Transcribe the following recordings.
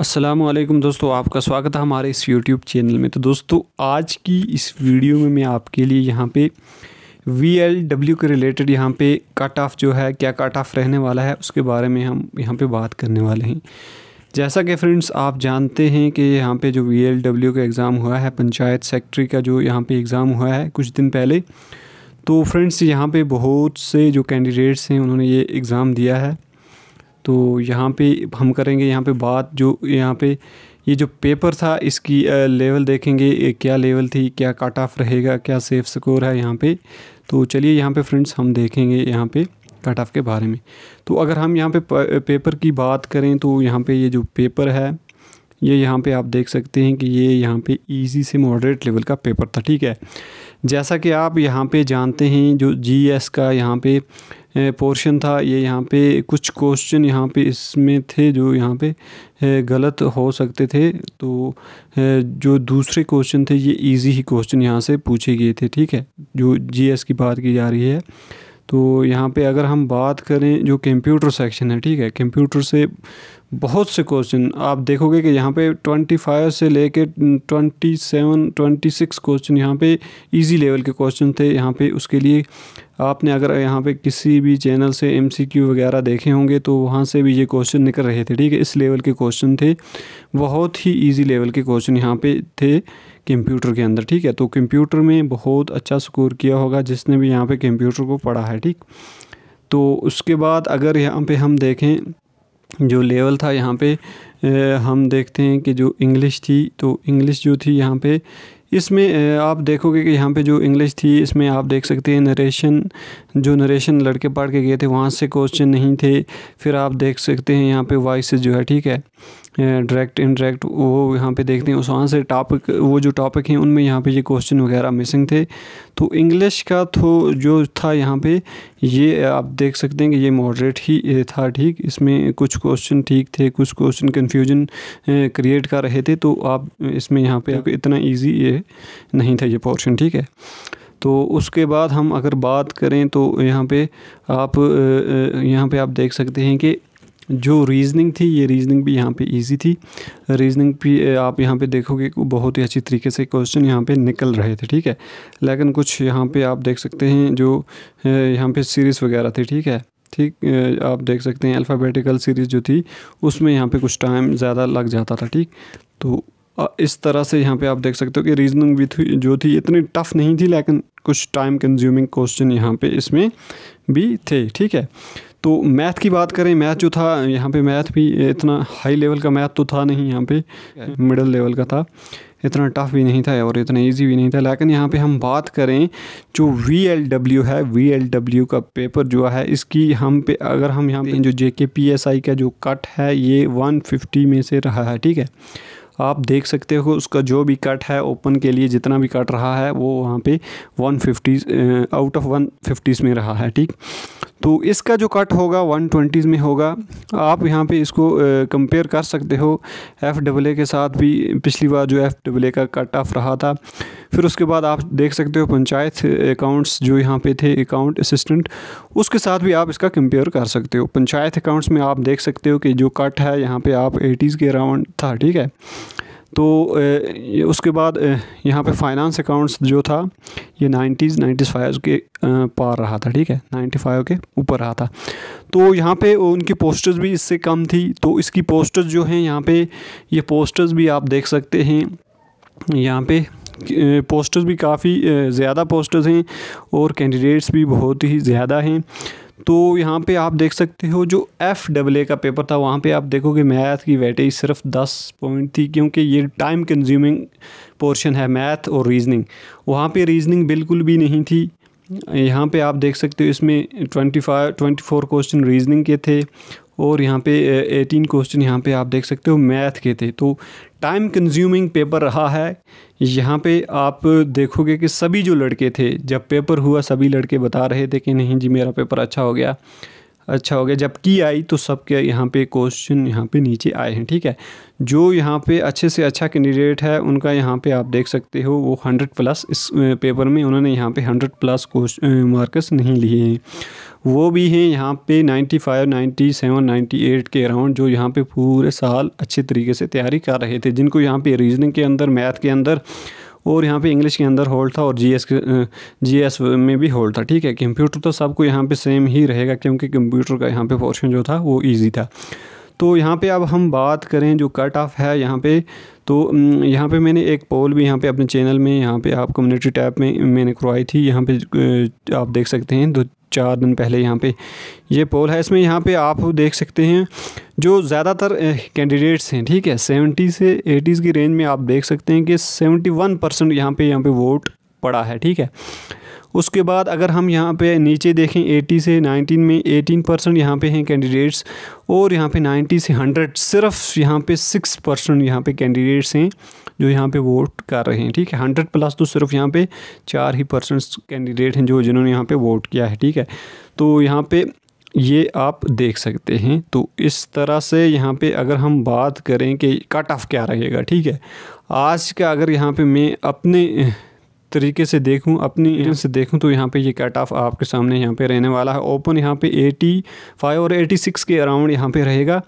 असलम दोस्तों आपका स्वागत है हमारे इस YouTube चैनल में तो दोस्तों आज की इस वीडियो में मैं आपके लिए यहाँ पे वी एल डब्ल्यू के रिलेटेड यहाँ पे कट ऑफ जो है क्या कट ऑफ रहने वाला है उसके बारे में हम यहाँ पे बात करने वाले हैं जैसा कि फ्रेंड्स आप जानते हैं कि यहाँ पे जो वी एल डब्ल्यू का एग्ज़ाम हुआ है पंचायत सेक्रेटरी का जो यहाँ पे एग्ज़ाम हुआ है कुछ दिन पहले तो फ्रेंड्स यहाँ पर बहुत से जो कैंडिडेट्स हैं उन्होंने ये एग्ज़ाम दिया है तो यहाँ पे हम करेंगे यहाँ पे बात जो यहाँ पे ये जो पेपर था इसकी लेवल देखेंगे क्या लेवल थी क्या कट ऑफ रहेगा क्या सेफ स्कोर है यहाँ पे तो चलिए यहाँ पे फ्रेंड्स हम देखेंगे यहाँ पे कट ऑफ के बारे में तो अगर हम यहाँ पे पेपर की बात करें तो यहाँ पे ये जो पेपर है ये यहाँ पे आप देख सकते हैं कि ये यहाँ पे इजी से मॉडरेट लेवल का पेपर था ठीक है जैसा कि आप यहाँ पे जानते हैं जो जीएस का यहाँ पे पोर्शन था ये यहाँ पे कुछ क्वेश्चन यहाँ पे इसमें थे जो यहाँ पे गलत हो सकते थे तो जो दूसरे क्वेश्चन थे ये इजी ही क्वेश्चन यहाँ से पूछे गए थे ठीक है जो जीएस की बात की जा रही है तो यहाँ पे अगर हम बात करें जो कंप्यूटर सेक्शन है ठीक है कंप्यूटर से बहुत से क्वेश्चन आप देखोगे कि यहाँ पे फाइव से लेके ट्वेंटी सिक्स क्वेश्चन यहाँ पे इजी लेवल के क्वेश्चन थे यहाँ पे उसके लिए आपने अगर यहाँ पे किसी भी चैनल से एमसीक्यू वगैरह देखे होंगे तो वहाँ से भी ये क्वेश्चन निकल रहे थे ठीक है इस लेवल के क्वेश्चन थे बहुत ही ईजी लेवल के क्वेश्चन यहाँ पे थे कंप्यूटर के अंदर ठीक है तो कंप्यूटर में बहुत अच्छा स्कोर किया होगा जिसने भी यहाँ पे कंप्यूटर को पढ़ा है ठीक तो उसके बाद अगर यहाँ पे हम देखें जो लेवल था यहाँ पे हम देखते हैं कि जो इंग्लिश थी तो इंग्लिश जो थी यहाँ पे इसमें आप देखोगे कि यहाँ पे जो इंग्लिश थी इसमें आप देख सकते हैं नरेशन जो नरेशन लड़के पढ़ के गए थे वहाँ से क्वेश्चन नहीं थे फिर आप देख सकते हैं यहाँ पे वॉइस जो है ठीक है डायरेक्ट इनडायरेक्ट वो यहाँ पे देखते हैं उस वहाँ से टॉपिक वो जो टॉपिक हैं उनमें यहाँ पे ये क्वेश्चन वगैरह मिसिंग थे तो इंग्लिश का तो जो था यहाँ पे ये आप देख सकते हैं कि ये मॉडरेट ही था ठीक इसमें कुछ क्वेश्चन ठीक थे कुछ क्वेश्चन कन्फ्यूजन क्रिएट कर रहे थे तो आप इसमें यहाँ पर इतना ईजी ये नहीं था ये पोर्शन ठीक है तो उसके बाद हम अगर बात करें तो यहाँ पे आप यहाँ पे आप देख सकते हैं कि जो रीजनिंग थी ये रीजनिंग भी यहाँ पे इजी थी रीजनिंग भी आप यहाँ पे देखोगे बहुत ही अच्छी तरीके से क्वेश्चन यहाँ पे निकल रहे थे ठीक है लेकिन कुछ यहाँ पे आप देख सकते हैं जो यहाँ पे सीरीज़ वगैरह थी ठीक है ठीक आप देख सकते हैं अल्फ़ाबेटिकल सीरीज़ जो थी उसमें यहाँ पर कुछ टाइम ज़्यादा लग जाता था ठीक तो इस तरह से यहाँ पर आप देख सकते हो कि रीजनिंग भी थी जो थी इतनी टफ़ नहीं थी लेकिन कुछ टाइम कंज्यूमिंग क्वेश्चन यहाँ पे इसमें भी थे ठीक है तो मैथ की बात करें मैथ जो था यहाँ पे मैथ भी इतना हाई लेवल का मैथ तो था नहीं यहाँ पे मिडल लेवल का था इतना टफ भी नहीं था और इतना इजी भी नहीं था लेकिन यहाँ पे हम बात करें जो वी एल डब्ल्यू है वी एल डब्ल्यू का पेपर जो है इसकी हम पे अगर हम यहाँ पे जो जे के पी एस आई का जो कट है ये वन फिफ्टी में से रहा है ठीक है आप देख सकते हो उसका जो भी कट है ओपन के लिए जितना भी कट रहा है वो वहाँ पे 150 आउट ऑफ 150 में रहा है ठीक तो इसका जो कट होगा वन ट्वेंटीज़ में होगा आप यहाँ पे इसको कंपेयर कर सकते हो एफ़ डबल ए के साथ भी पिछली बार जो एफ़ डबल ए का कट ऑफ रहा था फिर उसके बाद आप देख सकते हो पंचायत अकाउंट्स जो यहाँ पे थे अकाउंट असिस्टेंट उसके साथ भी आप इसका कंपेयर कर सकते हो पंचायत अकाउंट्स में आप देख सकते हो कि जो कट है यहाँ पर आप एटीज़ के अराउंड था ठीक है तो उसके बाद यहाँ पे फाइनेंस अकाउंट्स जो था ये नाइन्टीज़ नाइन्टी फाइव के पार रहा था ठीक है नाइन्टी फाइव के ऊपर रहा था तो यहाँ पे उनकी पोस्टर्स भी इससे कम थी तो इसकी पोस्टर्स जो हैं यहाँ पे ये पोस्टर्स भी आप देख सकते हैं यहाँ पे पोस्टर्स भी काफ़ी ज़्यादा पोस्टर्स हैं और कैंडिडेट्स भी बहुत ही ज़्यादा हैं तो यहाँ पे आप देख सकते हो जो एफ डबल ए का पेपर था वहाँ पे आप देखोगे मैथ की वेटेज सिर्फ दस पॉइंट थी क्योंकि ये टाइम कंज्यूमिंग पोर्शन है मैथ और रीजनिंग वहाँ पे रीजनिंग बिल्कुल भी नहीं थी यहाँ पे आप देख सकते हो इसमें twenty five twenty four question reasoning के थे और यहाँ पे एटीन क्वेश्चन यहाँ पे आप देख सकते हो मैथ के थे तो टाइम कंज्यूमिंग पेपर रहा है यहाँ पे आप देखोगे कि सभी जो लड़के थे जब पेपर हुआ सभी लड़के बता रहे थे कि नहीं जी मेरा पेपर अच्छा हो गया अच्छा हो गया जब की आई तो सबके यहाँ पे क्वेश्चन यहाँ पे नीचे आए हैं ठीक है जो यहाँ पे अच्छे से अच्छा कैंडिडेट है उनका यहाँ पे आप देख सकते हो वो हंड्रेड प्लस इस पेपर में उन्होंने यहाँ पे हंड्रेड प्लस मार्क्स नहीं लिए हैं वो भी हैं यहाँ पे सेवन नाइन्टी एट के अराउंड जो यहाँ पे पूरे साल अच्छे तरीके से तैयारी कर रहे थे जिनको यहाँ पे रीजनिंग के अंदर मैथ के अंदर और यहाँ पे इंग्लिश के अंदर होल्ड था और जीएस जीएस में भी होल्ड था ठीक है कंप्यूटर तो सबको यहाँ पे सेम ही रहेगा क्योंकि कंप्यूटर का यहाँ पे पोर्शन जो था वो ईजी था तो यहाँ पे अब हम बात करें जो कट ऑफ है यहाँ पे तो यहाँ पे मैंने एक पोल भी यहाँ पे अपने चैनल में यहाँ पे आप कम्युनिटी टैब में मैंने करवाई थी यहाँ पे आप देख सकते हैं दो चार दिन पहले यहाँ पे ये पोल है इसमें यहाँ पे आप देख सकते हैं जो ज़्यादातर कैंडिडेट्स हैं ठीक है सेवेंटी से एटीज़ की रेंज में आप देख सकते हैं कि सेवेंटी वन परसेंट यहाँ पर यहाँ पर वोट पड़ा है ठीक है उसके बाद अगर हम यहाँ पे नीचे देखें 80 से 19 में 18 परसेंट यहाँ पर हैं कैंडिडेट्स और यहाँ पे 90 से 100 सिर्फ यहाँ पे 6 परसेंट यहाँ पे कैंडिडेट्स हैं जो यहाँ पे वोट कर रहे हैं ठीक है 100 प्लस तो सिर्फ यहाँ पे चार ही परसेंट कैंडिडेट हैं जो जिन्होंने यहाँ पे वोट किया है ठीक है तो यहाँ पर ये आप देख सकते हैं तो इस तरह से यहाँ पे अगर हम बात करें कि कट ऑफ क्या रहेगा ठीक है आज का अगर यहाँ पे मैं अपने तरीके से देखूं अपनी से देखूँ तो यहाँ पे ये कट ऑफ आपके सामने यहाँ पे रहने वाला है ओपन यहाँ पे 85 और 86 के अराउंड यहाँ पे रहेगा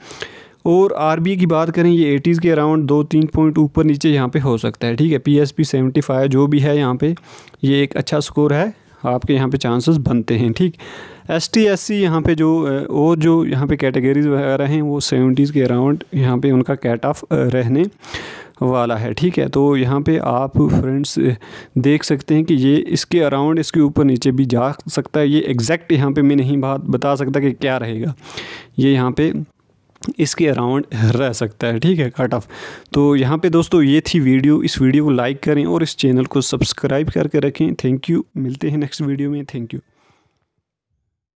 और आर की बात करें ये एटीज़ के अराउंड दो तीन पॉइंट ऊपर नीचे यहाँ पे हो सकता है ठीक है P S P seventy five जो भी है यहाँ पर ये एक अच्छा स्कोर है आपके यहाँ पे चांसेस बनते हैं ठीक एस टी एस सी यहाँ पर जो और जो यहाँ पे कैटेगरीज वगैरह हैं वो सेवेंटीज़ के अराउंड यहाँ पे उनका कैट ऑफ रहने वाला है ठीक है तो यहाँ पे आप फ्रेंड्स देख सकते हैं कि ये इसके अराउंड इसके ऊपर नीचे भी जा सकता है ये एग्जैक्ट यहाँ पे मैं नहीं बात बता सकता कि क्या रहेगा ये यहाँ पे इसके अराउंड रह सकता है ठीक है कट ऑफ तो यहाँ पे दोस्तों ये थी वीडियो इस वीडियो को लाइक करें और इस चैनल को सब्सक्राइब करके रखें थैंक यू मिलते हैं नेक्स्ट वीडियो में थैंक यू